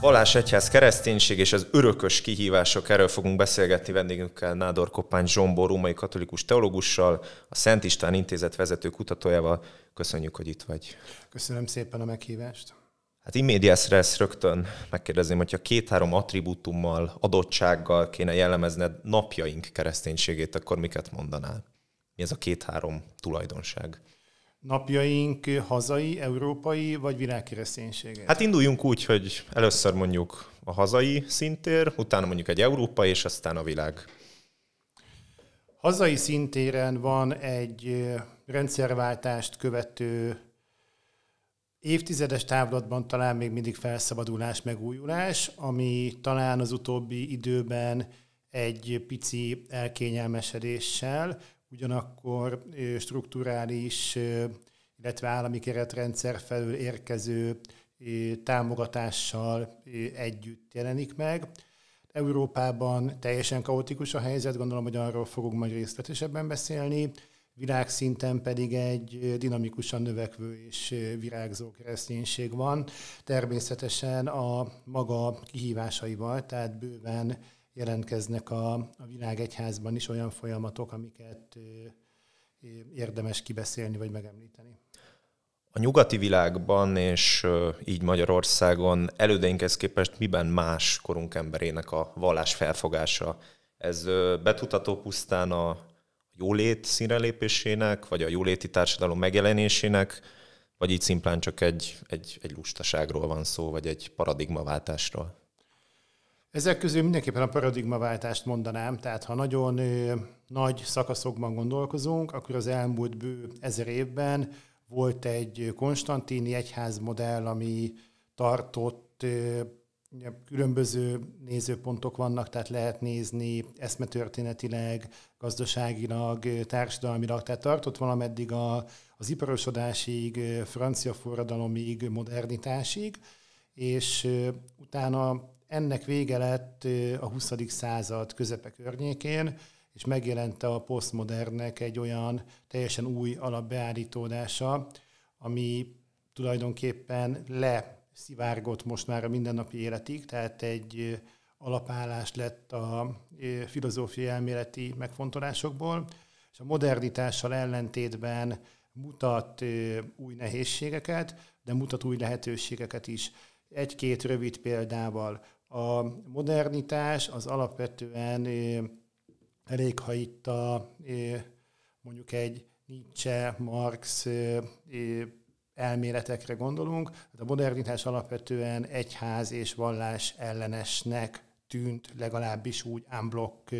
Valás Egyház kereszténység és az örökös kihívások, erről fogunk beszélgetni vendégünkkel Nádor Koppány Zsombor, római katolikus teológussal, a Szent István Intézet vezető kutatójával. Köszönjük, hogy itt vagy. Köszönöm szépen a meghívást. Hát immédiás lesz rögtön megkérdezném, hogyha két-három attribútummal, adottsággal kéne jellemezned napjaink kereszténységét, akkor miket mondanál? Mi ez a két-három tulajdonság? napjaink hazai, európai vagy világkereszténységet? Hát induljunk úgy, hogy először mondjuk a hazai szintér, utána mondjuk egy európai, és aztán a világ. Hazai szintéren van egy rendszerváltást követő évtizedes távlatban talán még mindig felszabadulás, megújulás, ami talán az utóbbi időben egy pici elkényelmesedéssel, ugyanakkor strukturális, illetve állami keretrendszer felül érkező támogatással együtt jelenik meg. Európában teljesen kaotikus a helyzet, gondolom, hogy arról fogunk majd részletesebben beszélni, világszinten pedig egy dinamikusan növekvő és virágzó kereszténység van, természetesen a maga kihívásaival, tehát bőven jelentkeznek a, a világegyházban is olyan folyamatok, amiket érdemes kibeszélni vagy megemlíteni. A nyugati világban és így Magyarországon elődeinkhez képest miben más korunk emberének a vallás felfogása? Ez betutató pusztán a jólét színrelépésének, vagy a jóléti társadalom megjelenésének, vagy így szimplán csak egy, egy, egy lustaságról van szó, vagy egy paradigmaváltásról? Ezek közül mindenképpen a paradigmaváltást mondanám, tehát ha nagyon nagy szakaszokban gondolkozunk, akkor az elmúlt bő ezer évben volt egy konstantini egyházmodell, ami tartott, különböző nézőpontok vannak, tehát lehet nézni eszmetörténetileg, gazdaságilag, társadalmilag, tehát tartott valameddig a, az iparosodásig, francia forradalomig, modernitásig, és utána ennek vége lett a 20. század közepe környékén, és megjelent a postmodernnek egy olyan teljesen új alapbeállítódása, ami tulajdonképpen leszivárgott most már a mindennapi életig, tehát egy alapállás lett a filozófiai elméleti megfontolásokból, és a modernitással ellentétben mutat új nehézségeket, de mutat új lehetőségeket is. Egy-két rövid példával a modernitás az alapvetően elég, ha itt a, mondjuk egy Nietzsche, Marx elméletekre gondolunk, hát a modernitás alapvetően egyház és vallás ellenesnek tűnt, legalábbis úgy unblock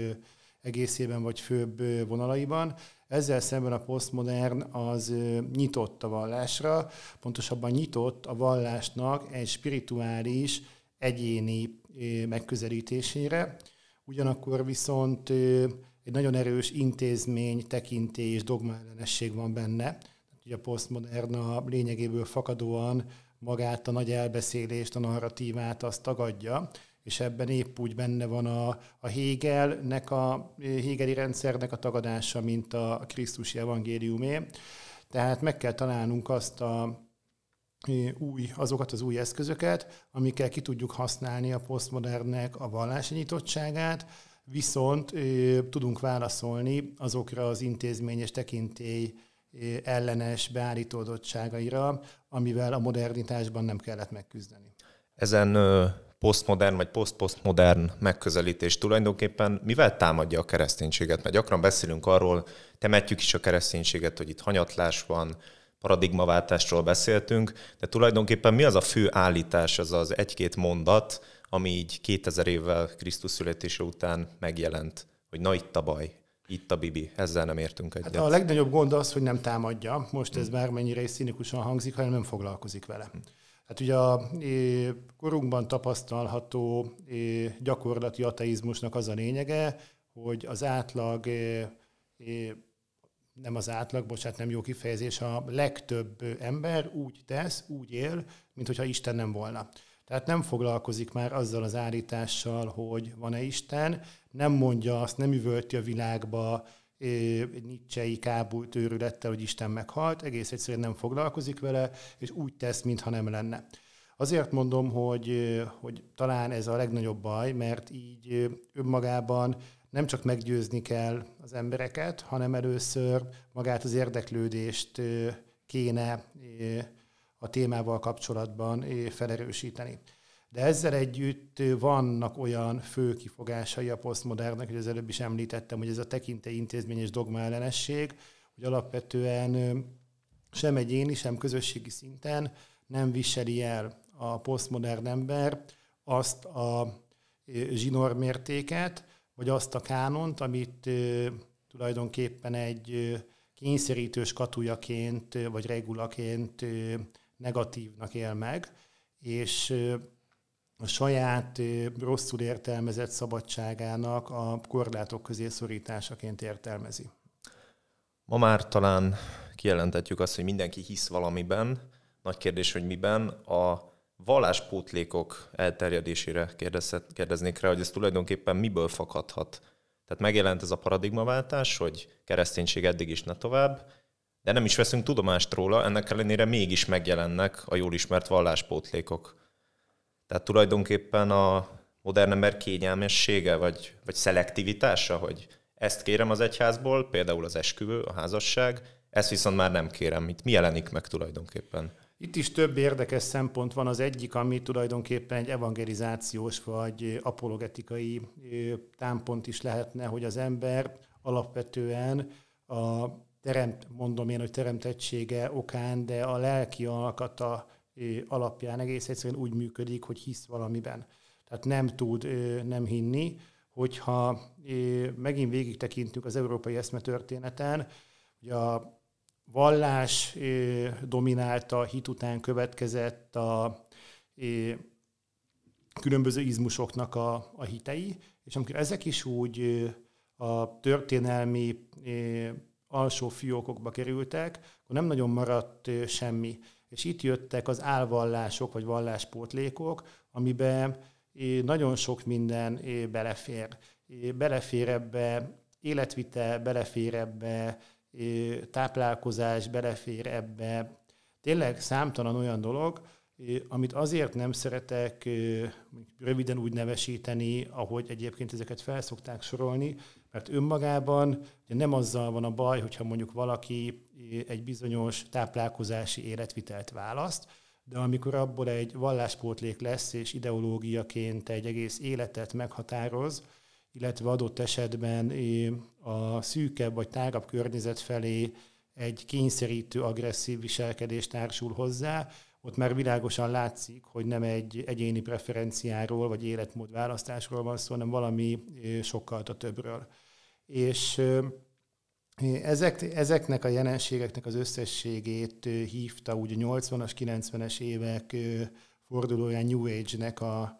egészében vagy főbb vonalaiban. Ezzel szemben a posztmodern az nyitott a vallásra, pontosabban nyitott a vallásnak egy spirituális, egyéni megközelítésére. Ugyanakkor viszont egy nagyon erős intézmény, tekintés, dogmaellenesség van benne. Ugye a posztmoderna lényegéből fakadóan magát a nagy elbeszélést, a narratívát azt tagadja, és ebben épp úgy benne van a, a Hegelnek, a Hegeli rendszernek a tagadása, mint a Krisztusi evangéliumé. Tehát meg kell találnunk azt a új, azokat az új eszközöket, amikkel ki tudjuk használni a posztmodernnek a vallási nyitottságát, viszont tudunk válaszolni azokra az intézményes tekintély ellenes beállítódottságaira, amivel a modernitásban nem kellett megküzdeni. Ezen posztmodern vagy posztposztmodern megközelítés tulajdonképpen mivel támadja a kereszténységet? Mert gyakran beszélünk arról, temetjük is a kereszténységet, hogy itt hanyatlás van, paradigmaváltásról beszéltünk, de tulajdonképpen mi az a fő állítás, az az egy-két mondat, ami így 2000 évvel Krisztus születése után megjelent, hogy na itt a baj, itt a Bibi, ezzel nem értünk hát egyet. Hát a legnagyobb gond az, hogy nem támadja, most ez bármennyire is színikusan hangzik, hanem nem foglalkozik vele. Hm. Hát ugye a korunkban tapasztalható gyakorlati ateizmusnak az a lényege, hogy az átlag nem az átlag, bocsánat, nem jó kifejezés, a legtöbb ember úgy tesz, úgy él, mint hogyha Isten nem volna. Tehát nem foglalkozik már azzal az állítással, hogy van-e Isten, nem mondja azt, nem üvölti a világba Nietzsche-i kábult őrülettel, hogy Isten meghalt, egész egyszerűen nem foglalkozik vele, és úgy tesz, mintha nem lenne. Azért mondom, hogy, hogy talán ez a legnagyobb baj, mert így önmagában nem csak meggyőzni kell az embereket, hanem először magát az érdeklődést kéne a témával kapcsolatban felerősíteni. De ezzel együtt vannak olyan fő kifogásai a posztmodernnek, hogy az előbb is említettem, hogy ez a tekintély intézmény és dogma ellenesség, hogy alapvetően sem egyéni, sem közösségi szinten nem viseli el a posztmodern ember azt a zsinórmértéket, hogy azt a kánont, amit tulajdonképpen egy kényszerítős katujaként vagy regulaként negatívnak él meg, és a saját rosszul értelmezett szabadságának a korlátok közé szorításaként értelmezi. Ma már talán kijelenthetjük azt, hogy mindenki hisz valamiben, nagy kérdés, hogy miben. A valláspótlékok elterjedésére kérdeznék rá, hogy ez tulajdonképpen miből fakadhat. Tehát megjelent ez a paradigmaváltás, hogy kereszténység eddig is ne tovább, de nem is veszünk tudomást róla, ennek ellenére mégis megjelennek a jól ismert valláspótlékok. Tehát tulajdonképpen a modern ember kényelmessége, vagy, vagy szelektivitása, hogy ezt kérem az egyházból, például az esküvő, a házasság, ezt viszont már nem kérem. Itt mi jelenik meg tulajdonképpen? Itt is több érdekes szempont van. Az egyik, ami tulajdonképpen egy evangelizációs vagy apologetikai támpont is lehetne, hogy az ember alapvetően a teremt, mondom én, hogy teremtettsége okán, de a lelki alkata alapján egész egyszerűen úgy működik, hogy hisz valamiben. Tehát nem tud nem hinni, hogyha megint végig tekintünk az európai eszmetörténeten, hogy a vallás dominálta, hit után következett a különböző izmusoknak a, a hitei, és amikor ezek is úgy a történelmi alsó fiókokba kerültek, akkor nem nagyon maradt semmi. És itt jöttek az álvallások, vagy valláspótlékok, amiben nagyon sok minden belefér. Belefér ebbe életvitel, belefér ebbe táplálkozás belefér ebbe. Tényleg számtalan olyan dolog, amit azért nem szeretek röviden úgy nevesíteni, ahogy egyébként ezeket felszokták sorolni, mert önmagában nem azzal van a baj, hogyha mondjuk valaki egy bizonyos táplálkozási életvitelt választ, de amikor abból egy valláspótlék lesz, és ideológiaként egy egész életet meghatároz, illetve adott esetben a szűkebb vagy tágabb környezet felé egy kényszerítő, agresszív viselkedés társul hozzá, ott már világosan látszik, hogy nem egy egyéni preferenciáról vagy életmód választásról van szó, hanem valami sokkal a többről. És ezek, ezeknek a jelenségeknek az összességét hívta úgy a 80-as, 90-es évek fordulóján New Age-nek a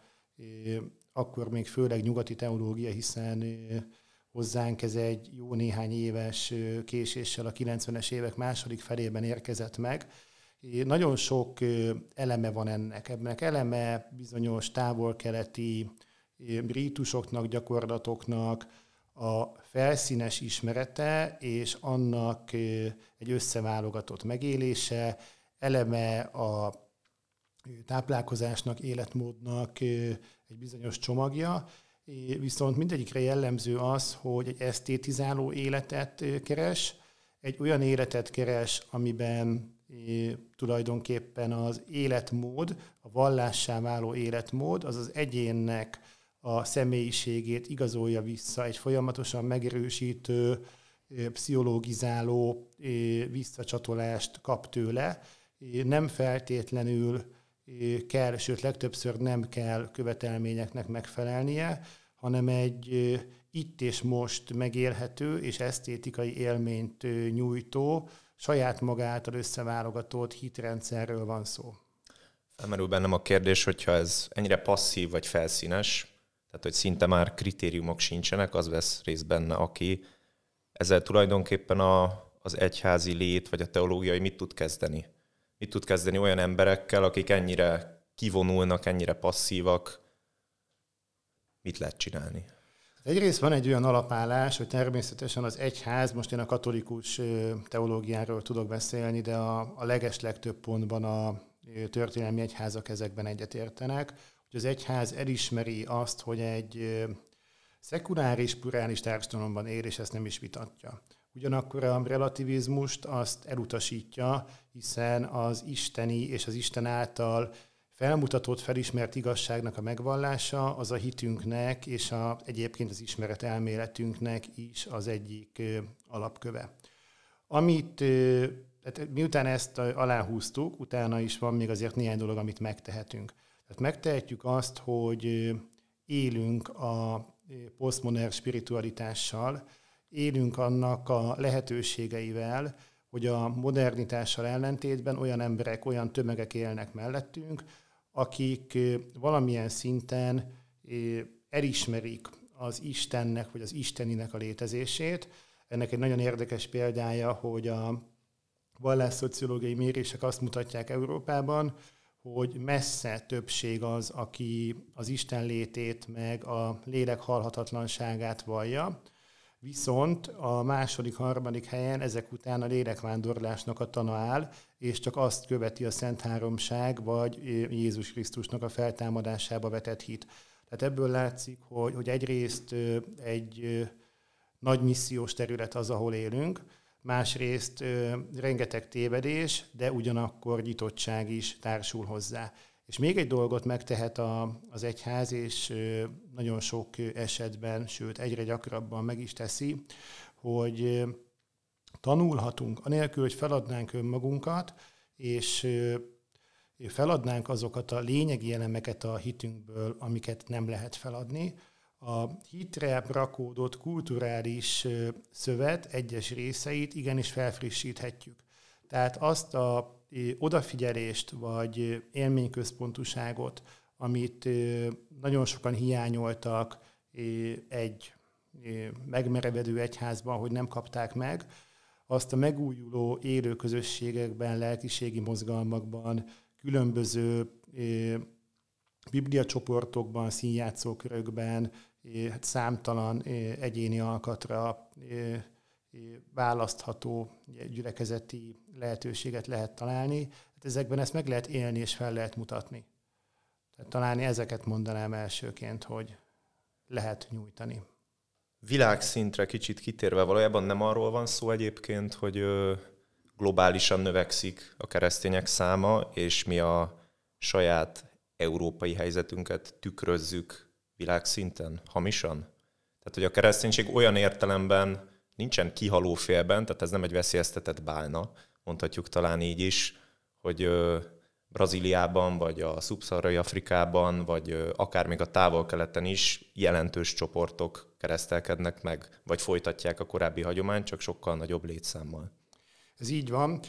akkor még főleg nyugati teológia, hiszen hozzánk ez egy jó néhány éves késéssel a 90-es évek második felében érkezett meg. Nagyon sok eleme van ennek. ebben, eleme bizonyos távol-keleti rítusoknak, gyakorlatoknak a felszínes ismerete és annak egy összeválogatott megélése, eleme a táplálkozásnak, életmódnak egy bizonyos csomagja, viszont mindegyikre jellemző az, hogy egy esztétizáló életet keres, egy olyan életet keres, amiben tulajdonképpen az életmód, a vallássá váló életmód, az az egyénnek a személyiségét igazolja vissza egy folyamatosan megerősítő, pszichológizáló visszacsatolást kap tőle, nem feltétlenül kell, sőt legtöbbször nem kell követelményeknek megfelelnie, hanem egy itt és most megélhető és esztétikai élményt nyújtó, saját magától összeválogatott hitrendszerről van szó. Felmerül bennem a kérdés, hogyha ez ennyire passzív vagy felszínes, tehát hogy szinte már kritériumok sincsenek, az vesz részt benne, aki ezzel tulajdonképpen a, az egyházi lét vagy a teológiai mit tud kezdeni? mit tud kezdeni olyan emberekkel, akik ennyire kivonulnak, ennyire passzívak, mit lehet csinálni? Egyrészt van egy olyan alapállás, hogy természetesen az egyház, most én a katolikus teológiáról tudok beszélni, de a, a leges legtöbb pontban a történelmi egyházak ezekben egyetértenek, hogy az egyház elismeri azt, hogy egy szekuláris, plurális társadalomban él, és ezt nem is vitatja. Ugyanakkor a relativizmust azt elutasítja, hiszen az isteni és az Isten által felmutatott, felismert igazságnak a megvallása az a hitünknek és a, egyébként az ismeret elméletünknek is az egyik alapköve. Amit tehát miután ezt aláhúztuk, utána is van még azért néhány dolog, amit megtehetünk. Tehát megtehetjük azt, hogy élünk a posztmodern spiritualitással, élünk annak a lehetőségeivel, hogy a modernitással ellentétben olyan emberek, olyan tömegek élnek mellettünk, akik valamilyen szinten elismerik az Istennek vagy az Isteninek a létezését. Ennek egy nagyon érdekes példája, hogy a vallásszociológiai mérések azt mutatják Európában, hogy messze többség az, aki az Isten létét meg a lélek halhatatlanságát vallja, Viszont a második, harmadik helyen ezek után a lélekvándorlásnak a tana áll, és csak azt követi a Szent Háromság, vagy Jézus Krisztusnak a feltámadásába vetett hit. Tehát ebből látszik, hogy, hogy egyrészt egy nagy missziós terület az, ahol élünk, másrészt rengeteg tévedés, de ugyanakkor nyitottság is társul hozzá. És még egy dolgot megtehet a, az egyház, és nagyon sok esetben, sőt egyre gyakrabban meg is teszi, hogy tanulhatunk, anélkül, hogy feladnánk önmagunkat, és feladnánk azokat a lényegi elemeket a hitünkből, amiket nem lehet feladni. A hitre rakódott kulturális szövet egyes részeit igenis felfrissíthetjük. Tehát azt a odafigyelést, vagy élményközpontúságot, amit nagyon sokan hiányoltak egy megmerevedő egyházban, hogy nem kapták meg, azt a megújuló élő közösségekben, lelkiségi mozgalmakban, különböző bibliacsoportokban, színjátszókörökben, számtalan egyéni alkatra választható gyülekezeti lehetőséget lehet találni. Hát ezekben ezt meg lehet élni és fel lehet mutatni. Tehát talán ezeket mondanám elsőként, hogy lehet nyújtani. Világszintre kicsit kitérve valójában nem arról van szó egyébként, hogy globálisan növekszik a keresztények száma, és mi a saját európai helyzetünket tükrözzük világszinten, hamisan? Tehát, hogy a kereszténység olyan értelemben nincsen kihaló félben, tehát ez nem egy veszélyeztetett bálna, mondhatjuk talán így is, hogy Brazíliában, vagy a szubszarai Afrikában, vagy akár még a távol-keleten is jelentős csoportok keresztelkednek meg, vagy folytatják a korábbi hagyományt, csak sokkal nagyobb létszámmal. Ez így van.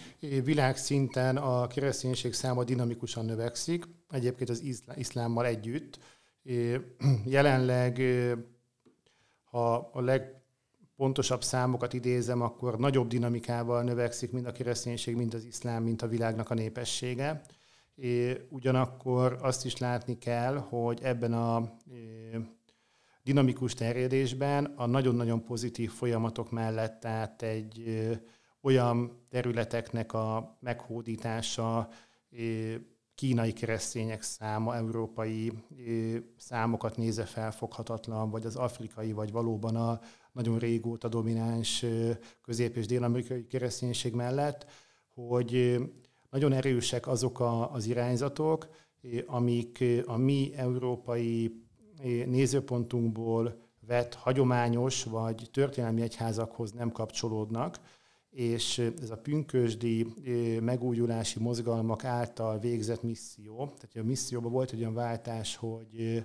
Világszinten a kereszténység száma dinamikusan növekszik, egyébként az iszlámmal együtt. Jelenleg, ha a leg pontosabb számokat idézem, akkor nagyobb dinamikával növekszik mind a kereszténység, mind az iszlám, mint a világnak a népessége. ugyanakkor azt is látni kell, hogy ebben a dinamikus terjedésben a nagyon-nagyon pozitív folyamatok mellett, tehát egy olyan területeknek a meghódítása, kínai keresztények száma, európai számokat néze felfoghatatlan, vagy az afrikai, vagy valóban a, nagyon régóta domináns közép- és dél-amerikai kereszténység mellett, hogy nagyon erősek azok a, az irányzatok, amik a mi európai nézőpontunkból vett hagyományos vagy történelmi egyházakhoz nem kapcsolódnak, és ez a pünkösdi megújulási mozgalmak által végzett misszió, tehát a misszióban volt egy olyan váltás, hogy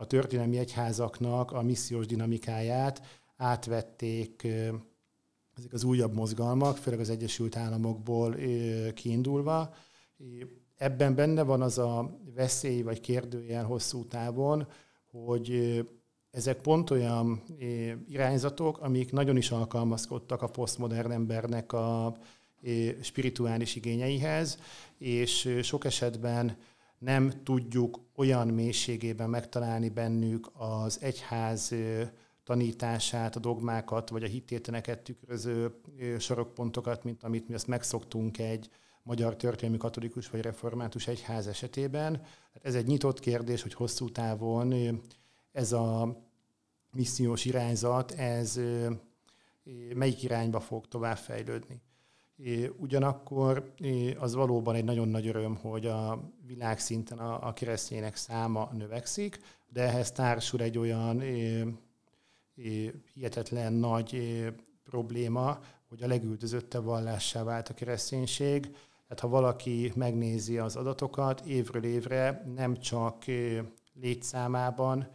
a történelmi egyházaknak a missziós dinamikáját átvették ezek az újabb mozgalmak, főleg az Egyesült Államokból kiindulva. Ebben benne van az a veszély vagy kérdőjel hosszú távon, hogy ezek pont olyan irányzatok, amik nagyon is alkalmazkodtak a posztmodern embernek a spirituális igényeihez, és sok esetben nem tudjuk olyan mélységében megtalálni bennük az egyház tanítását, a dogmákat, vagy a hittéteneket tükröző sorokpontokat, mint amit mi azt megszoktunk egy magyar történelmi katolikus vagy református egyház esetében. Hát ez egy nyitott kérdés, hogy hosszú távon ez a missziós irányzat, ez melyik irányba fog tovább fejlődni ugyanakkor az valóban egy nagyon nagy öröm, hogy a világszinten a, keresztények száma növekszik, de ehhez társul egy olyan hihetetlen nagy probléma, hogy a legüldözöttebb vallássá vált a kereszténység. Tehát ha valaki megnézi az adatokat, évről évre nem csak létszámában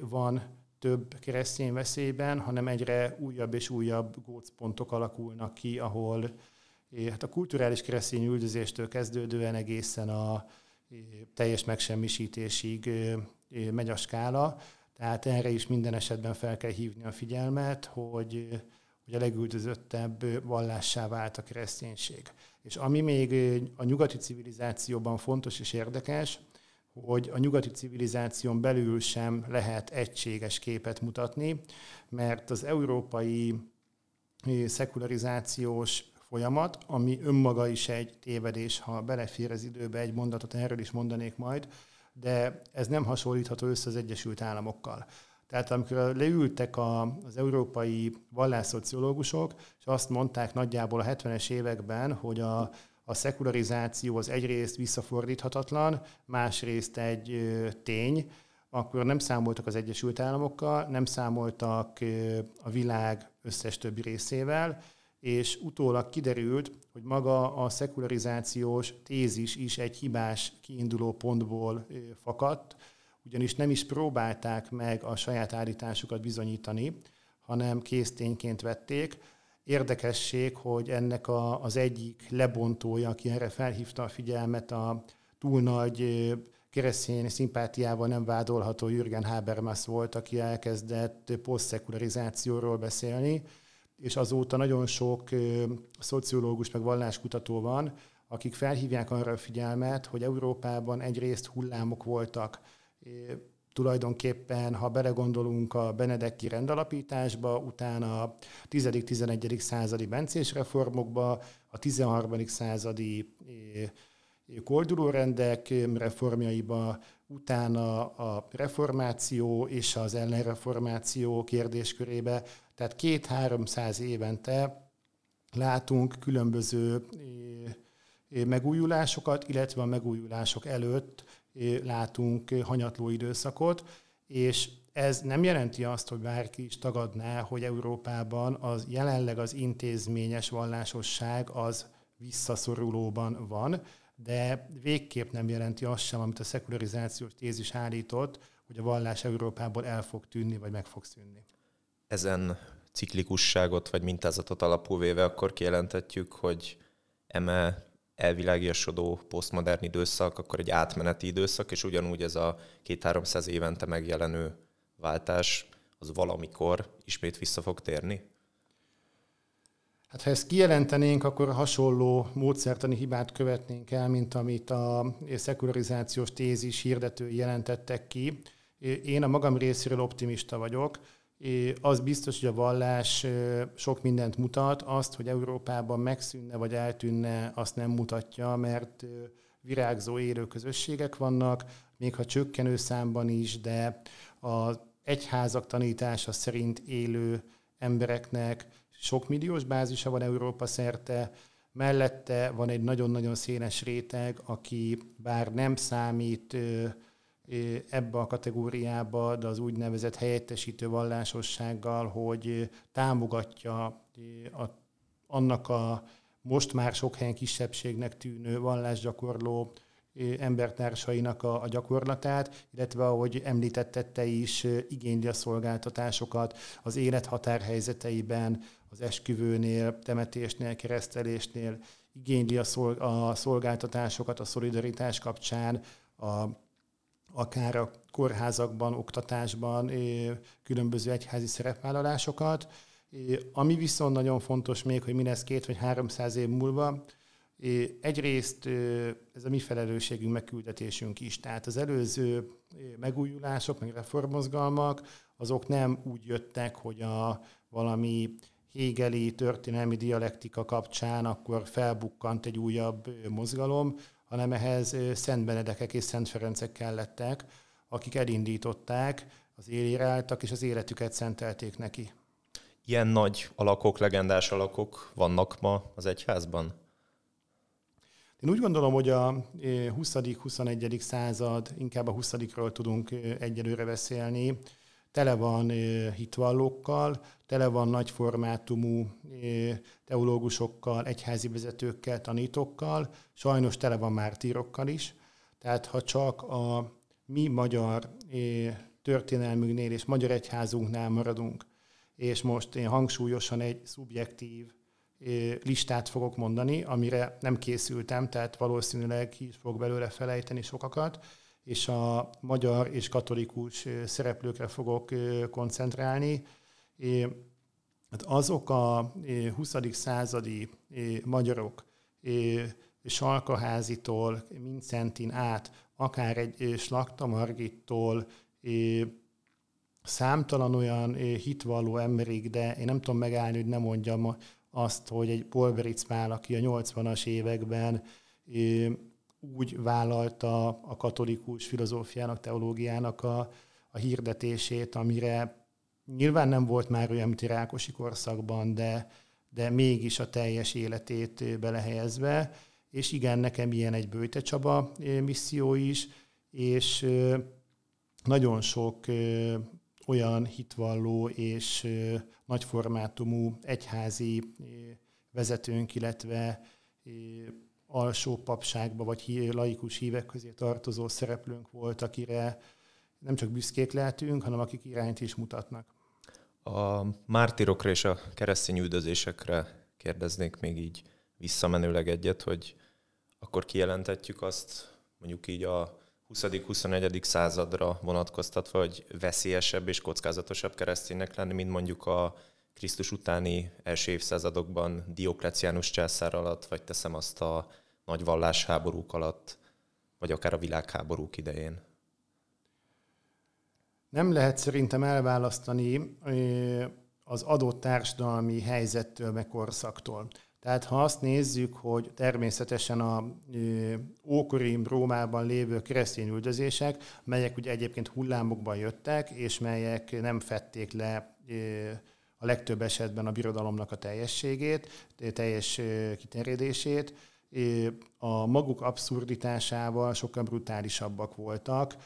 van több keresztény veszélyben, hanem egyre újabb és újabb gócpontok alakulnak ki, ahol eh, hát a kulturális keresztény üldözéstől kezdődően egészen a eh, teljes megsemmisítésig eh, megy a skála. Tehát erre is minden esetben fel kell hívni a figyelmet, hogy, hogy a legüldözöttebb vallássá vált a kereszténység. És ami még a nyugati civilizációban fontos és érdekes, hogy a nyugati civilizáción belül sem lehet egységes képet mutatni, mert az európai eh, szekularizációs folyamat, ami önmaga is egy tévedés, ha belefér az időbe egy mondatot, erről is mondanék majd, de ez nem hasonlítható össze az Egyesült Államokkal. Tehát amikor leültek a, az európai vallásszociológusok, és azt mondták nagyjából a 70-es években, hogy a, a szekularizáció az egyrészt visszafordíthatatlan, másrészt egy tény, akkor nem számoltak az Egyesült Államokkal, nem számoltak a világ összes többi részével, és utólag kiderült, hogy maga a szekularizációs tézis is egy hibás kiinduló pontból fakadt, ugyanis nem is próbálták meg a saját állításukat bizonyítani, hanem késztényként vették, Érdekesség, hogy ennek a, az egyik lebontója, aki erre felhívta a figyelmet, a túl nagy keresztény szimpátiával nem vádolható Jürgen Habermas volt, aki elkezdett posztszekularizációról beszélni, és azóta nagyon sok szociológus meg valláskutató van, akik felhívják arra a figyelmet, hogy Európában egyrészt hullámok voltak, tulajdonképpen, ha belegondolunk a Benedekki rendalapításba, utána a 10.-11. századi bencés reformokba, a 13. századi eh, koldulórendek reformjaiba, utána a reformáció és az ellenreformáció kérdéskörébe, tehát két-háromszáz évente látunk különböző eh, eh, megújulásokat, illetve a megújulások előtt látunk hanyatló időszakot, és ez nem jelenti azt, hogy bárki is tagadná, hogy Európában az jelenleg az intézményes vallásosság az visszaszorulóban van, de végképp nem jelenti azt sem, amit a szekularizációs tézis állított, hogy a vallás Európából el fog tűnni, vagy meg fog szűnni. Ezen ciklikusságot, vagy mintázatot alapul véve akkor kijelenthetjük, hogy eme elvilágiasodó posztmodern időszak, akkor egy átmeneti időszak, és ugyanúgy ez a két 300 évente megjelenő váltás, az valamikor ismét vissza fog térni? Hát ha ezt kijelentenénk, akkor hasonló módszertani hibát követnénk el, mint amit a szekularizációs tézis hirdető jelentettek ki. Én a magam részéről optimista vagyok az biztos, hogy a vallás sok mindent mutat, azt, hogy Európában megszűnne vagy eltűnne, azt nem mutatja, mert virágzó érő közösségek vannak, még ha csökkenő számban is, de az egyházak tanítása szerint élő embereknek sok milliós bázisa van Európa szerte, mellette van egy nagyon-nagyon széles réteg, aki bár nem számít ebbe a kategóriába, de az úgynevezett helyettesítő vallásossággal, hogy támogatja a, annak a most már sok helyen kisebbségnek tűnő vallásgyakorló embertársainak a, a gyakorlatát, illetve ahogy említetted te is, igényli a szolgáltatásokat az élethatár helyzeteiben, az esküvőnél, temetésnél, keresztelésnél, igényli a, a szolgáltatásokat a szolidaritás kapcsán, a akár a kórházakban, oktatásban különböző egyházi szerepvállalásokat. Ami viszont nagyon fontos még, hogy mi lesz két vagy háromszáz év múlva, egyrészt ez a mi felelősségünk, megküldetésünk is. Tehát az előző megújulások, meg reformozgalmak, azok nem úgy jöttek, hogy a valami hégeli történelmi dialektika kapcsán akkor felbukkant egy újabb mozgalom, hanem ehhez Szent Benedekek és Szent Ferencek kellettek, akik elindították, az élére álltak, és az életüket szentelték neki. Ilyen nagy alakok, legendás alakok vannak ma az egyházban? Én úgy gondolom, hogy a 20.-21. század, inkább a 20 tudunk egyelőre beszélni, tele van hitvallókkal, tele van nagyformátumú teológusokkal, egyházi vezetőkkel, tanítókkal, sajnos tele van mártírokkal is. Tehát ha csak a mi magyar történelmünknél és magyar egyházunknál maradunk, és most én hangsúlyosan egy szubjektív listát fogok mondani, amire nem készültem, tehát valószínűleg ki is fog belőle felejteni sokakat, és a magyar és katolikus szereplőkre fogok koncentrálni. Hát azok a 20. századi magyarok, Salkaházitól, Mincentin át, akár egy Slakta Margittól, számtalan olyan hitvalló emberig, de én nem tudom megállni, hogy ne mondjam azt, hogy egy Polveric Pál, aki a 80-as években úgy vállalta a katolikus filozófiának, teológiának a, a hirdetését, amire nyilván nem volt már olyan, mint a Rákosi korszakban, de, de mégis a teljes életét belehelyezve, és igen, nekem ilyen egy Bőte Csaba misszió is, és nagyon sok olyan hitvalló és nagyformátumú egyházi vezetőnk, illetve alsó papságba vagy laikus hívek közé tartozó szereplőnk volt, akire nem csak büszkék lehetünk, hanem akik irányt is mutatnak. A mártirokra és a keresztény üldözésekre kérdeznék még így visszamenőleg egyet, hogy akkor kijelenthetjük azt, mondjuk így a 20.-21. századra vonatkoztatva, hogy veszélyesebb és kockázatosabb kereszténynek lenni, mint mondjuk a Krisztus utáni első évszázadokban Diokleciánus császár alatt, vagy teszem azt a nagy vallásháborúk alatt, vagy akár a világháborúk idején? Nem lehet szerintem elválasztani az adott társadalmi helyzettől, meg korszaktól. Tehát ha azt nézzük, hogy természetesen a ókori Rómában lévő keresztény üldözések, melyek ugye egyébként hullámokban jöttek, és melyek nem fették le a legtöbb esetben a birodalomnak a teljességét, teljes kiterjedését, a maguk abszurditásával sokkal brutálisabbak voltak,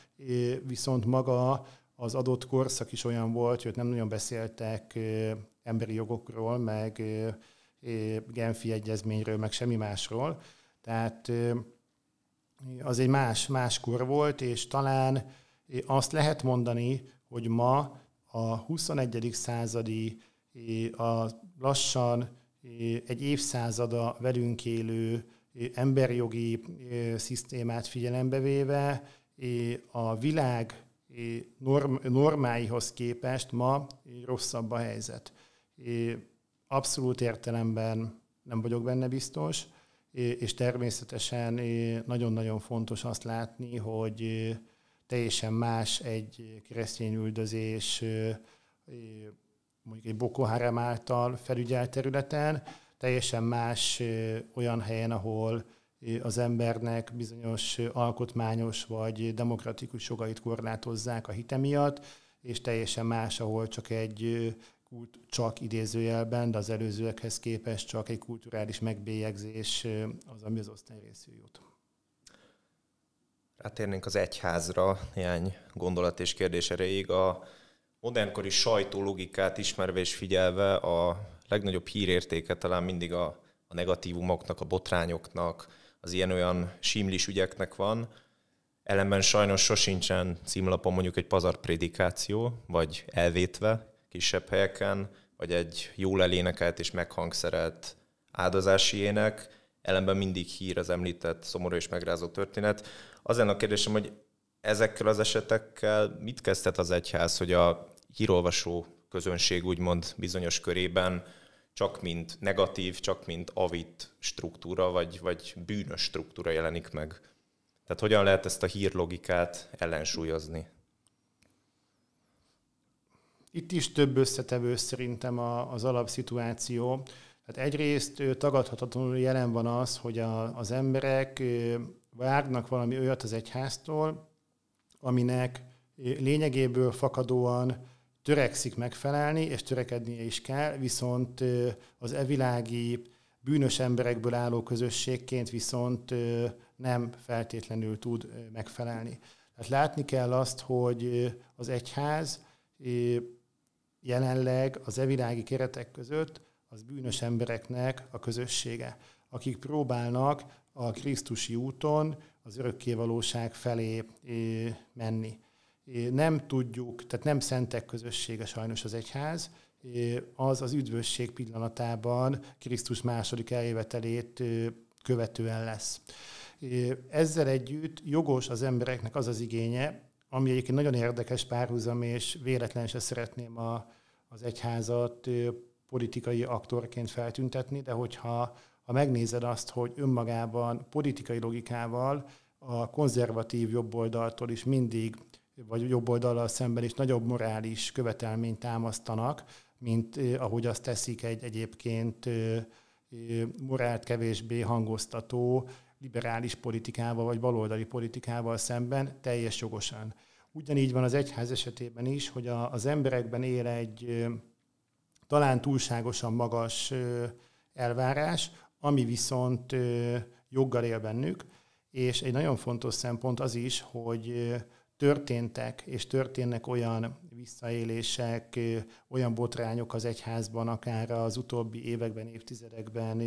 viszont maga az adott korszak is olyan volt, hogy nem nagyon beszéltek emberi jogokról, meg Genfi egyezményről, meg semmi másról. Tehát az egy más, más kor volt, és talán azt lehet mondani, hogy ma a 21. századi, a lassan egy évszázada velünk élő emberjogi szisztémát figyelembe véve a világ normáihoz képest ma rosszabb a helyzet. Abszolút értelemben nem vagyok benne biztos, és természetesen nagyon-nagyon fontos azt látni, hogy teljesen más egy keresztény üldözés mondjuk egy Boko Haram által felügyelt területen, teljesen más olyan helyen, ahol az embernek bizonyos alkotmányos vagy demokratikus jogait korlátozzák a hite miatt, és teljesen más, ahol csak egy kult, csak idézőjelben, de az előzőekhez képest csak egy kulturális megbélyegzés az, ami az osztály részül jut. Rátérnénk az egyházra néhány gondolat és kérdés erejéig. A modernkori sajtó logikát ismerve és figyelve a legnagyobb hírértéke talán mindig a, a negatívumoknak, a botrányoknak, az ilyen-olyan simlis ügyeknek van. Ellenben sajnos sosincsen címlapon mondjuk egy pazar prédikáció, vagy elvétve kisebb helyeken, vagy egy jól elénekelt és meghangszerelt áldozási ének, ellenben mindig hír az említett szomorú és megrázó történet. Az ennek a kérdésem, hogy ezekkel az esetekkel mit kezdhet az egyház, hogy a hírolvasó közönség úgymond bizonyos körében csak mint negatív, csak mint avit struktúra, vagy, vagy bűnös struktúra jelenik meg. Tehát hogyan lehet ezt a hírlogikát ellensúlyozni? Itt is több összetevő szerintem az alapszituáció. Tehát egyrészt tagadhatatlanul jelen van az, hogy a, az emberek várnak valami olyat az egyháztól, aminek lényegéből fakadóan törekszik megfelelni, és törekednie is kell, viszont az evilági bűnös emberekből álló közösségként viszont nem feltétlenül tud megfelelni. Tehát látni kell azt, hogy az egyház jelenleg az evilági keretek között az bűnös embereknek a közössége, akik próbálnak a Krisztusi úton az örökkévalóság felé menni. Nem tudjuk, tehát nem szentek közössége sajnos az egyház, az az üdvösség pillanatában Krisztus második eljövetelét követően lesz. Ezzel együtt jogos az embereknek az az igénye, ami egyébként nagyon érdekes párhuzam, és véletlen se szeretném a, az egyházat politikai aktorként feltüntetni, de hogyha ha megnézed azt, hogy önmagában politikai logikával a konzervatív jobboldaltól is mindig, vagy jobboldallal szemben is nagyobb morális követelményt támasztanak, mint eh, ahogy azt teszik egy egyébként eh, eh morált kevésbé hangoztató liberális politikával vagy baloldali politikával szemben teljes jogosan. Ugyanígy van az egyház esetében is, hogy a, az emberekben él egy eh, talán túlságosan magas eh, elvárás, ami viszont joggal él bennük, és egy nagyon fontos szempont az is, hogy történtek és történnek olyan visszaélések, olyan botrányok az egyházban, akár az utóbbi években, évtizedekben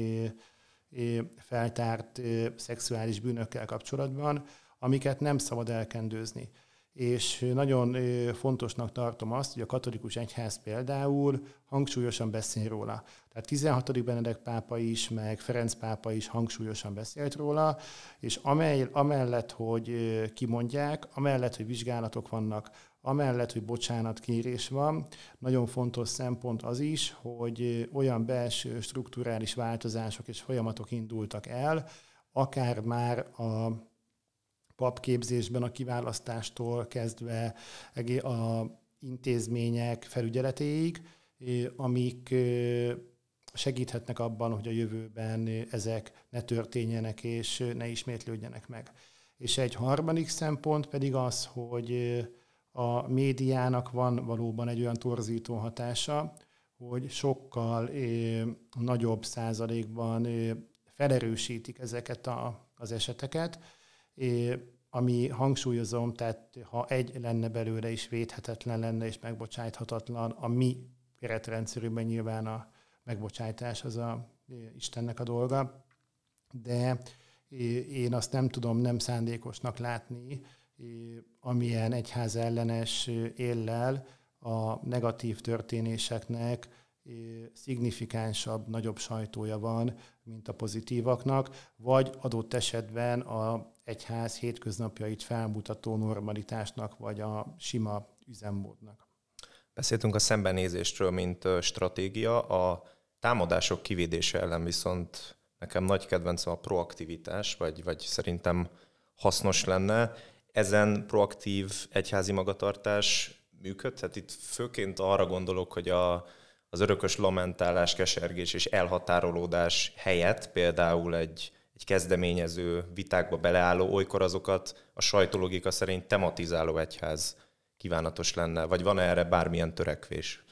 feltárt szexuális bűnökkel kapcsolatban, amiket nem szabad elkendőzni és nagyon fontosnak tartom azt, hogy a katolikus egyház például hangsúlyosan beszél róla. Tehát 16. Benedek pápa is, meg Ferenc pápa is hangsúlyosan beszélt róla, és amely, amellett, hogy kimondják, amellett, hogy vizsgálatok vannak, amellett, hogy bocsánatkérés van, nagyon fontos szempont az is, hogy olyan belső strukturális változások és folyamatok indultak el, akár már a papképzésben a kiválasztástól kezdve a intézmények felügyeletéig, amik segíthetnek abban, hogy a jövőben ezek ne történjenek és ne ismétlődjenek meg. És egy harmadik szempont pedig az, hogy a médiának van valóban egy olyan torzító hatása, hogy sokkal nagyobb százalékban felerősítik ezeket a, az eseteket, ami hangsúlyozom, tehát ha egy lenne belőle is védhetetlen lenne és megbocsájthatatlan, a mi keretrendszerűben nyilván a megbocsájtás az a Istennek a dolga, de én azt nem tudom nem szándékosnak látni, amilyen egyház ellenes éllel a negatív történéseknek szignifikánsabb, nagyobb sajtója van, mint a pozitívaknak, vagy adott esetben a egyház hétköznapjait felmutató normalitásnak, vagy a sima üzemmódnak. Beszéltünk a szembenézésről, mint stratégia. A támadások kivédése ellen viszont nekem nagy kedvencem a proaktivitás, vagy, vagy szerintem hasznos lenne. Ezen proaktív egyházi magatartás működhet? Hát itt főként arra gondolok, hogy a, az örökös lamentálás, kesergés és elhatárolódás helyett például egy egy kezdeményező vitákba beleálló, olykor azokat a sajtológika szerint tematizáló egyház kívánatos lenne? Vagy van erre bármilyen törekvés?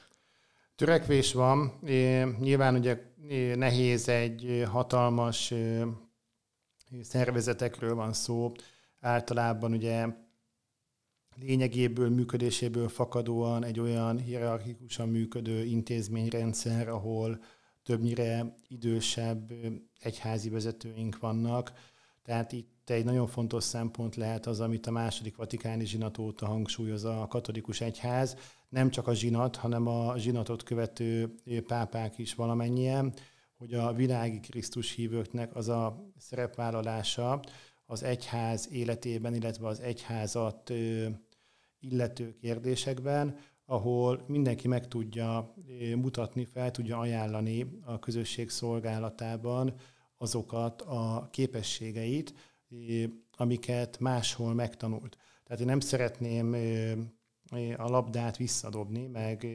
Törekvés van. Nyilván ugye nehéz egy hatalmas szervezetekről van szó. Általában ugye lényegéből, működéséből fakadóan egy olyan hierarchikusan működő intézményrendszer, ahol többnyire idősebb egyházi vezetőink vannak, tehát itt egy nagyon fontos szempont lehet az, amit a második vatikáni zsinat óta hangsúlyoz a katolikus egyház, nem csak a zsinat, hanem a zsinatot követő pápák is valamennyien, hogy a világi Krisztus hívőknek az a szerepvállalása az egyház életében, illetve az egyházat illető kérdésekben, ahol mindenki meg tudja eh, mutatni, fel tudja ajánlani a közösség szolgálatában azokat a képességeit, eh, amiket máshol megtanult. Tehát én nem szeretném eh, a labdát visszadobni, meg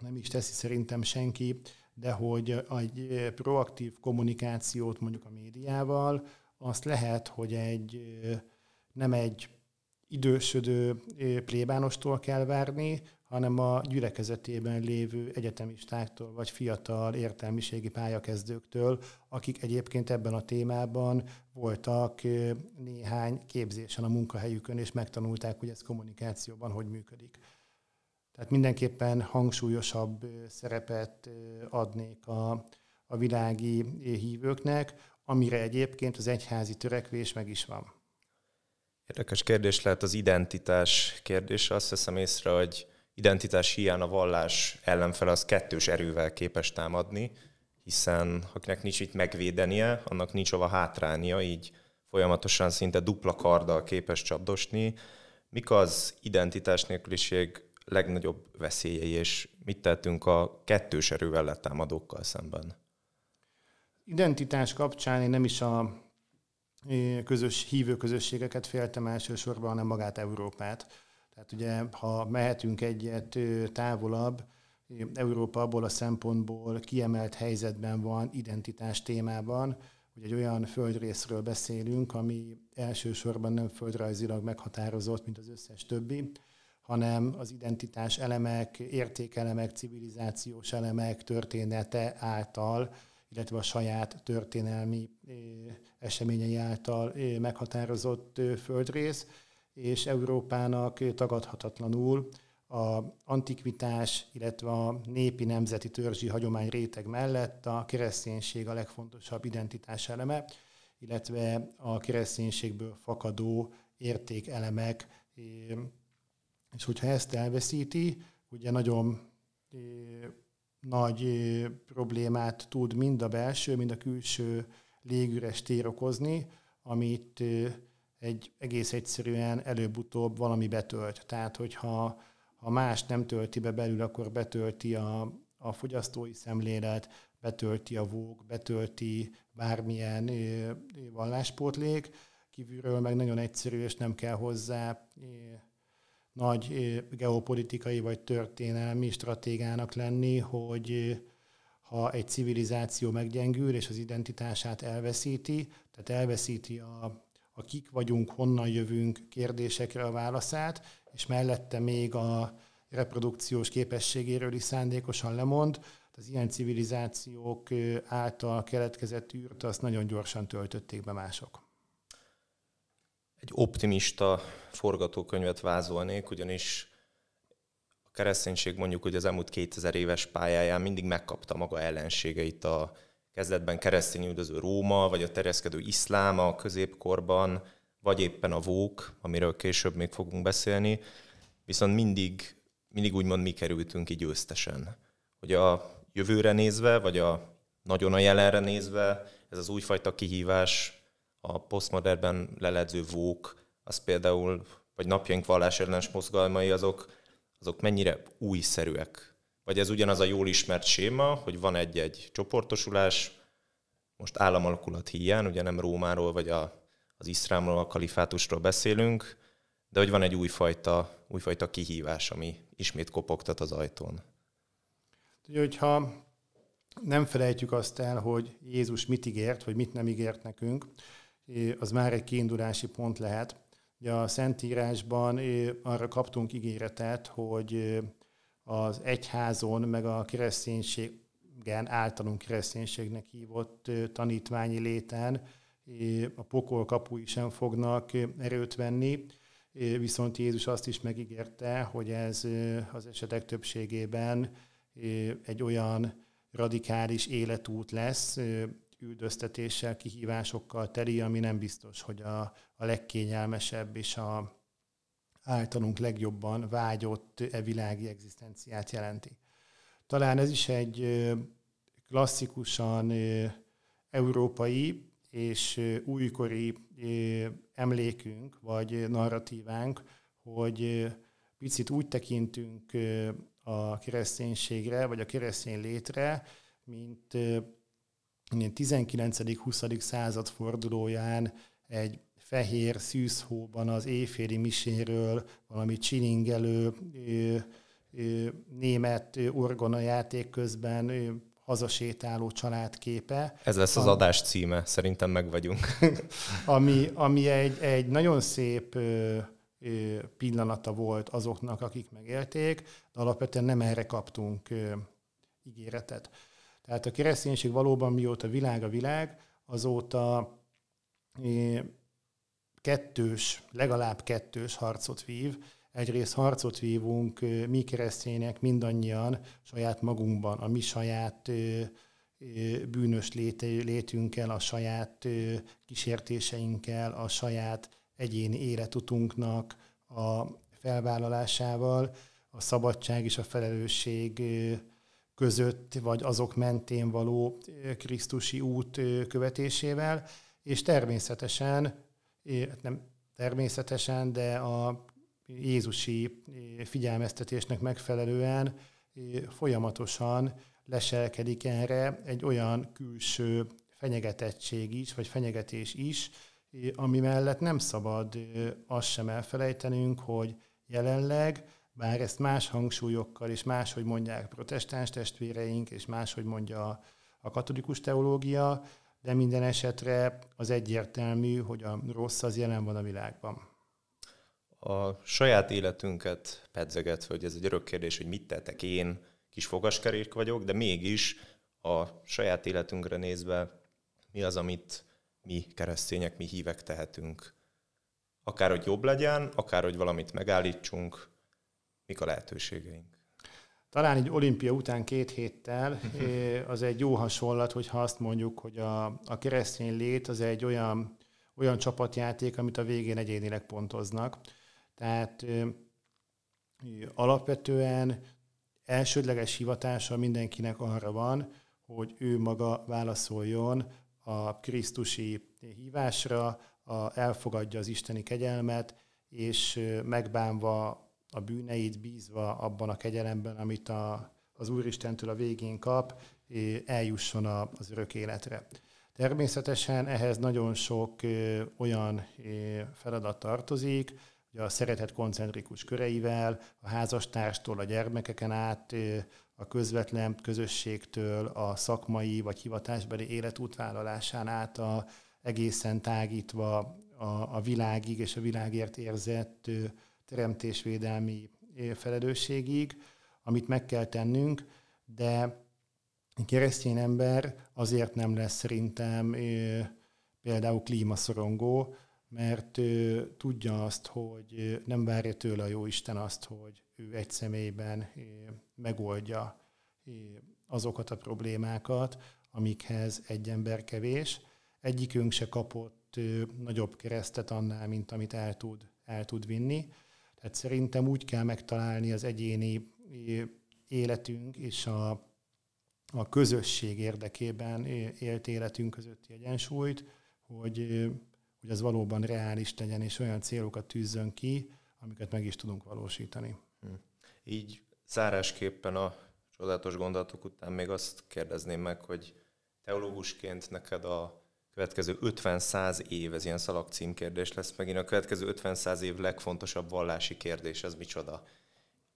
nem is teszi szerintem senki, de hogy egy proaktív kommunikációt mondjuk a médiával, azt lehet, hogy egy nem egy idősödő plébánostól kell várni, hanem a gyülekezetében lévő egyetemistáktól vagy fiatal értelmiségi pályakezdőktől, akik egyébként ebben a témában voltak néhány képzésen a munkahelyükön, és megtanulták, hogy ez kommunikációban hogy működik. Tehát mindenképpen hangsúlyosabb szerepet adnék a, a világi hívőknek, amire egyébként az egyházi törekvés meg is van. Érdekes kérdés lehet az identitás kérdése. Azt veszem észre, hogy identitás hiány a vallás ellenfele az kettős erővel képes támadni, hiszen akinek nincs itt megvédenie, annak nincs hova hátrálnia, így folyamatosan szinte dupla karddal képes csapdosni. Mik az identitás nélküliség legnagyobb veszélyei, és mit tettünk a kettős erővel letámadókkal szemben? Identitás kapcsán én nem is a közös, hívő közösségeket féltem elsősorban, hanem magát Európát. Tehát ugye, ha mehetünk egyet távolabb, Európa abból a szempontból kiemelt helyzetben van identitás témában, hogy egy olyan földrészről beszélünk, ami elsősorban nem földrajzilag meghatározott, mint az összes többi, hanem az identitás elemek, értékelemek, civilizációs elemek története által illetve a saját történelmi eh, eseményei által eh, meghatározott eh, földrész, és Európának tagadhatatlanul a antikvitás, illetve a népi nemzeti törzsi hagyomány réteg mellett a kereszténység a legfontosabb identitás eleme, illetve a kereszténységből fakadó értékelemek, és hogyha ezt elveszíti, ugye nagyon nagy problémát tud mind a belső, mind a külső légüres tér okozni, amit egy egész egyszerűen előbb-utóbb valami betölt. Tehát, hogyha ha más nem tölti be belül, akkor betölti a, a fogyasztói szemlélet, betölti a vók, betölti bármilyen valláspótlék, kívülről meg nagyon egyszerű, és nem kell hozzá nagy eh, geopolitikai vagy történelmi stratégának lenni, hogy eh, ha egy civilizáció meggyengül és az identitását elveszíti, tehát elveszíti a, a kik vagyunk, honnan jövünk kérdésekre a válaszát, és mellette még a reprodukciós képességéről is szándékosan lemond, az ilyen civilizációk eh, által keletkezett űrt azt nagyon gyorsan töltötték be mások egy optimista forgatókönyvet vázolnék, ugyanis a kereszténység mondjuk, hogy az elmúlt 2000 éves pályáján mindig megkapta maga ellenségeit a kezdetben keresztény üldöző Róma, vagy a terjeszkedő iszlám a középkorban, vagy éppen a vók, amiről később még fogunk beszélni, viszont mindig, mindig úgymond mi kerültünk így győztesen. Hogy a jövőre nézve, vagy a nagyon a jelenre nézve, ez az újfajta kihívás a posztmodernben leledző vók, az például, vagy napjaink vallás ellenes mozgalmai, azok, azok mennyire újszerűek? Vagy ez ugyanaz a jól ismert séma, hogy van egy-egy csoportosulás, most államalakulat híján, ugye nem Rómáról vagy a, az iszrámról, a kalifátusról beszélünk, de hogy van egy újfajta, újfajta kihívás, ami ismét kopogtat az ajtón. Ugye, hogyha nem felejtjük azt el, hogy Jézus mit ígért, vagy mit nem ígért nekünk, az már egy kiindulási pont lehet. Ugye a Szentírásban arra kaptunk ígéretet, hogy az egyházon, meg a kereszténységen, általunk kereszténységnek hívott tanítványi léten a pokol kapui sem fognak erőt venni, viszont Jézus azt is megígérte, hogy ez az esetek többségében egy olyan radikális életút lesz, küldöztetéssel, kihívásokkal teli, ami nem biztos, hogy a, a legkényelmesebb és a általunk legjobban vágyott e világi egzisztenciát jelenti. Talán ez is egy klasszikusan európai és újkori emlékünk, vagy narratívánk, hogy picit úgy tekintünk a kereszténységre, vagy a keresztény létre, mint ilyen 19.-20. század fordulóján egy fehér szűzhóban az éjféli miséről valami csilingelő német orgona német közben ö, hazasétáló családképe. Ez lesz az ami, adás címe, szerintem meg vagyunk. ami, ami egy, egy nagyon szép ö, ö, pillanata volt azoknak, akik megélték, de alapvetően nem erre kaptunk ö, ígéretet. Tehát a kereszténység valóban mióta világ a világ, azóta kettős, legalább kettős harcot vív. Egyrészt harcot vívunk mi keresztények mindannyian saját magunkban, a mi saját bűnös létünkkel, a saját kísértéseinkkel, a saját egyéni életutunknak a felvállalásával, a szabadság és a felelősség között, vagy azok mentén való Krisztusi út követésével, és természetesen, hát nem természetesen, de a Jézusi figyelmeztetésnek megfelelően folyamatosan leselkedik erre egy olyan külső fenyegetettség is, vagy fenyegetés is, ami mellett nem szabad azt sem elfelejtenünk, hogy jelenleg bár ezt más hangsúlyokkal és máshogy mondják protestáns testvéreink, és máshogy mondja a, a katolikus teológia, de minden esetre az egyértelmű, hogy a rossz az jelen van a világban. A saját életünket pedzeget, hogy ez egy örök kérdés, hogy mit tettek én, kis fogaskerék vagyok, de mégis a saját életünkre nézve mi az, amit mi keresztények, mi hívek tehetünk. Akár, hogy jobb legyen, akár, hogy valamit megállítsunk, mik a lehetőségeink. Talán így olimpia után két héttel eh, az egy jó hasonlat, hogyha azt mondjuk, hogy a, a keresztény lét az egy olyan, olyan csapatjáték, amit a végén egyénileg pontoznak. Tehát eh, alapvetően elsődleges hivatása mindenkinek arra van, hogy ő maga válaszoljon a krisztusi hívásra, a, elfogadja az isteni kegyelmet, és eh, megbánva a bűneit, bízva abban a kegyelemben, amit a, az Úristentől a végén kap, eljusson a, az örök életre. Természetesen ehhez nagyon sok olyan feladat tartozik, hogy a szeretet koncentrikus köreivel, a házastárstól, a gyermekeken át, a közvetlen közösségtől, a szakmai vagy hivatásbeli életútvállalásán át, a, egészen tágítva a, a világig és a világért érzett teremtésvédelmi eh, felelősségig, amit meg kell tennünk, de keresztény ember azért nem lesz szerintem eh, például klímaszorongó, mert ő eh, tudja azt, hogy nem várja tőle a Jóisten azt, hogy ő egy személyben megoldja azokat a problémákat, amikhez egy ember kevés. Egyikünk se kapott nagyobb keresztet annál, mint amit el tud, el tud vinni. Tehát szerintem úgy kell megtalálni az egyéni életünk és a, a közösség érdekében élt életünk közötti egyensúlyt, hogy, hogy az valóban reális legyen, és olyan célokat tűzzön ki, amiket meg is tudunk valósítani. Hm. Így zárásképpen a csodálatos gondolatok után még azt kérdezném meg, hogy teológusként neked a következő 50-100 év, ez ilyen szalag címkérdés lesz megint, a következő 50-100 év legfontosabb vallási kérdés, ez micsoda?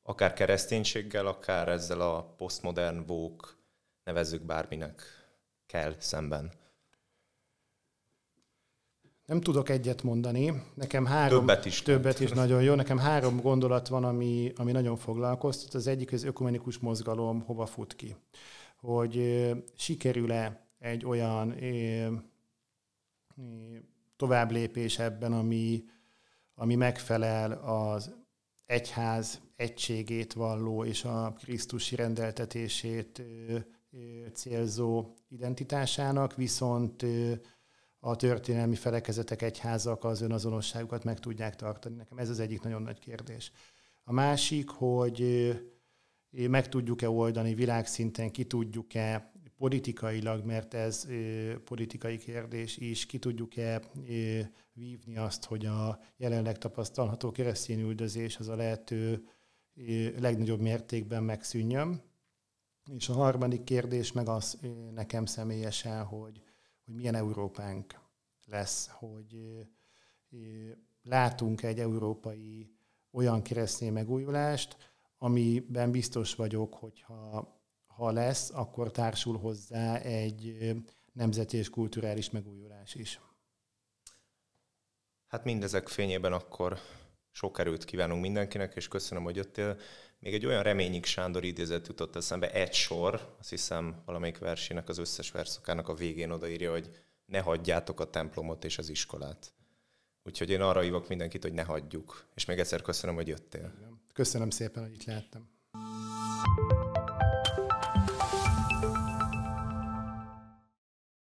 Akár kereszténységgel, akár ezzel a postmodern vók, nevezzük bárminek kell szemben. Nem tudok egyet mondani. Nekem három, többet is. Többet is nagyon jó. Nekem három gondolat van, ami, ami nagyon foglalkoztat. Az egyik az ökumenikus mozgalom hova fut ki. Hogy sikerül-e egy olyan tovább lépés ebben, ami, ami megfelel az egyház egységét valló és a Krisztusi rendeltetését célzó identitásának, viszont a történelmi felekezetek egyházak az önazonosságukat meg tudják tartani. Nekem ez az egyik nagyon nagy kérdés. A másik, hogy meg tudjuk-e oldani világszinten, ki tudjuk-e politikailag, mert ez ö, politikai kérdés is, ki tudjuk-e vívni azt, hogy a jelenleg tapasztalható keresztény üldözés az a lehető ö, legnagyobb mértékben megszűnjön. És a harmadik kérdés meg az nekem személyesen, hogy, hogy milyen Európánk lesz, hogy látunk egy európai olyan keresztény megújulást, amiben biztos vagyok, hogyha ha lesz, akkor társul hozzá egy nemzeti és kulturális megújulás is. Hát mindezek fényében akkor sok erőt kívánunk mindenkinek, és köszönöm, hogy jöttél. Még egy olyan reményik Sándor idézet jutott eszembe, egy sor, azt hiszem valamelyik versének, az összes verszakának a végén odaírja, hogy ne hagyjátok a templomot és az iskolát. Úgyhogy én arra hívok mindenkit, hogy ne hagyjuk. És még egyszer köszönöm, hogy jöttél. Köszönöm szépen, hogy itt láttam. thank you